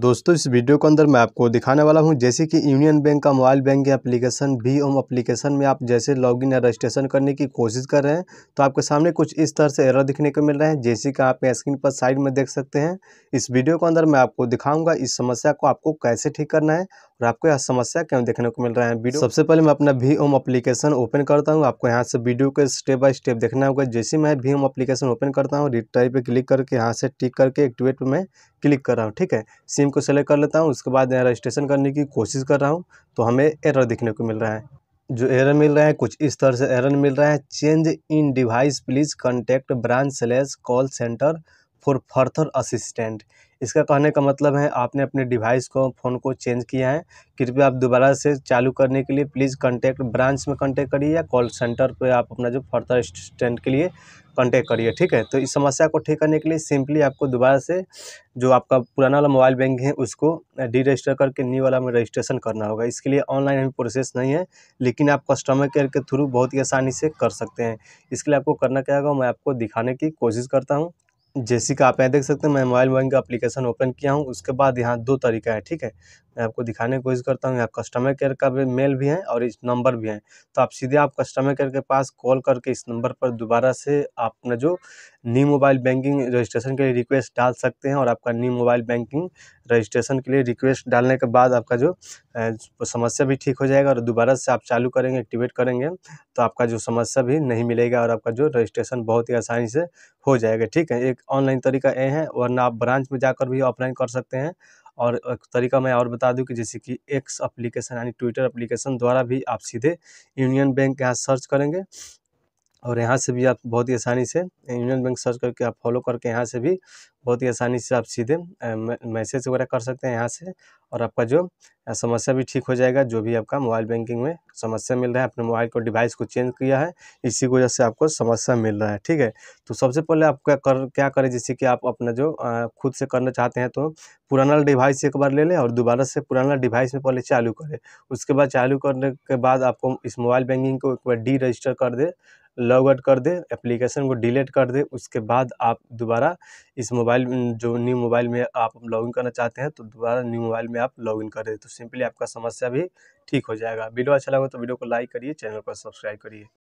दोस्तों इस वीडियो के अंदर मैं आपको दिखाने वाला हूं जैसे कि यूनियन बैंक का मोबाइल बैंक एप्लीकेशन भी ओम एप्लीकेशन में आप जैसे लॉगिन या रजिस्ट्रेशन करने की कोशिश कर रहे हैं तो आपके सामने कुछ इस तरह से एरर दिखने को मिल रहा है जैसे कि आप स्क्रीन पर साइड में देख सकते हैं इस वीडियो के अंदर मैं आपको दिखाऊंगा इस समस्या को आपको कैसे ठीक करना है और आपको यह समस्या क्यों देखने को मिल रहा है वीडियो सबसे पहले मैं अपना भी ओम अप्लीकेशन ओपन करता हूँ आपको यहाँ से वीडियो के स्टेप बाय स्टेप देखना होगा जैसे मैं भी ओम अप्लीकेशन ओपन करता हूँ रिट्राई पर क्लिक करके यहाँ से टिक करके एक्टिवेट में क्लिक कर रहा हूँ ठीक है सिम को सेलेक्ट कर लेता हूँ उसके बाद यहाँ रजिस्ट्रेशन करने की कोशिश कर रहा हूँ तो हमें एरर देखने को मिल रहा है जो एरर मिल रहा है कुछ इस तरह से एरर मिल रहा है change in device please contact branch slash call centre for further assistant इसका कहने का मतलब है आपने अपने डिवाइस को फ़ोन को चेंज किया है कृपया आप दोबारा से चालू करने के लिए प्लीज़ कॉन्टैक्ट ब्रांच में कॉन्टैक्ट करिए या कॉल सेंटर पर आप अपना जो फर्थर असिस्टेंट के लिए कॉन्टैक्ट करिए ठीक है तो इस समस्या को ठीक करने के लिए सिंपली आपको दोबारा से जो आपका पुराना वाला मोबाइल बैंक है उसको डी रजिस्टर करके न्यू वाला में रजिस्ट्रेशन करना होगा इसके लिए ऑनलाइन अभी प्रोसेस नहीं है लेकिन आप कस्टमर केयर के थ्रू बहुत ही आसानी से कर सकते हैं इसके लिए आपको करना क्या होगा मैं आपको दिखाने की कोशिश करता हूँ जैसे कि आप यहाँ देख सकते हैं मैं मोबाइल बैंक का एप्लीकेशन ओपन किया हूँ उसके बाद यहाँ दो तरीका है ठीक है मैं आपको दिखाने की कोशिश करता हूँ यहाँ कस्टमर केयर का भी मेल भी है और इस नंबर भी है तो आप सीधे आप कस्टमर केयर के पास कॉल करके इस नंबर पर दोबारा से अपना जो न्यू मोबाइल बैंकिंग रजिस्ट्रेशन के लिए रिक्वेस्ट डाल सकते हैं और आपका न्यू मोबाइल बैंकिंग रजिस्ट्रेशन के लिए रिक्वेस्ट डालने के बाद आपका जो समस्या भी ठीक हो जाएगा और दोबारा से आप चालू करेंगे एक्टिवेट करेंगे तो आपका जो समस्या भी नहीं मिलेगा और आपका जो रजिस्ट्रेशन बहुत ही आसानी से हो जाएगा ठीक है एक ऑनलाइन तरीका ये है वरना आप ब्रांच में जाकर भी ऑफलाइन कर सकते हैं और एक तरीका मैं और बता दूं कि जैसे कि एक्स एप्लीकेशन यानी ट्विटर एप्लीकेशन द्वारा भी आप सीधे यूनियन बैंक यहाँ सर्च करेंगे और यहाँ से भी आप बहुत ही आसानी से यूनियन बैंक सर्च करके आप फॉलो करके यहाँ से भी बहुत ही आसानी से आप सीधे मैसेज वगैरह कर सकते हैं यहाँ से और आपका जो समस्या भी ठीक हो जाएगा जो भी आपका मोबाइल बैंकिंग में समस्या मिल रहा है अपने मोबाइल को डिवाइस को चेंज किया है इसी की वजह से आपको समस्या मिल रहा है ठीक है तो सबसे पहले आप क्या कर क्या करें जिससे कि आप अपना जो खुद से करना चाहते हैं तो पुराना डिवाइस एक बार ले लें और दोबारा से पुराना डिवाइस में पहले चालू करें उसके बाद चालू करने के बाद आपको इस मोबाइल बैंकिंग को एक बार डी रजिस्टर कर दे लॉग आउट कर दे एप्लीकेशन को डिलीट कर दे उसके बाद आप दोबारा इस मोबाइल जो न्यू मोबाइल में आप लॉगिन करना चाहते हैं तो दोबारा न्यू मोबाइल में आप लॉगिन कर दे तो सिंपली आपका समस्या भी ठीक हो जाएगा वीडियो अच्छा लगा तो वीडियो को लाइक करिए चैनल को सब्सक्राइब करिए